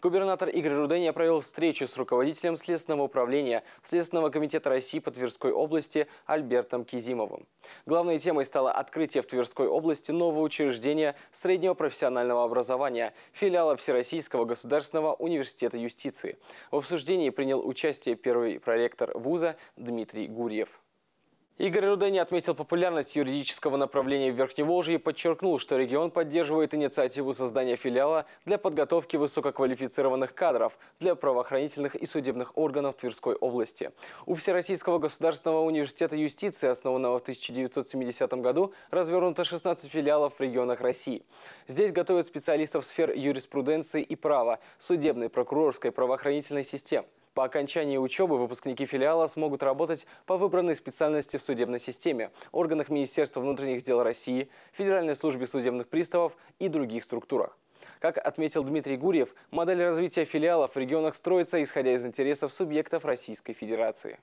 Губернатор Игорь Руденя провел встречу с руководителем Следственного управления Следственного комитета России по Тверской области Альбертом Кизимовым. Главной темой стало открытие в Тверской области нового учреждения среднего профессионального образования, филиала Всероссийского государственного университета юстиции. В обсуждении принял участие первый проректор вуза Дмитрий Гурьев. Игорь Рудени отметил популярность юридического направления в Верхневолжье и подчеркнул, что регион поддерживает инициативу создания филиала для подготовки высококвалифицированных кадров для правоохранительных и судебных органов Тверской области. У Всероссийского государственного университета юстиции, основанного в 1970 году, развернуто 16 филиалов в регионах России. Здесь готовят специалистов сфер юриспруденции и права, судебной, прокурорской, правоохранительной систем – по окончании учебы выпускники филиала смогут работать по выбранной специальности в судебной системе, органах Министерства внутренних дел России, Федеральной службе судебных приставов и других структурах. Как отметил Дмитрий Гурьев, модель развития филиалов в регионах строится, исходя из интересов субъектов Российской Федерации.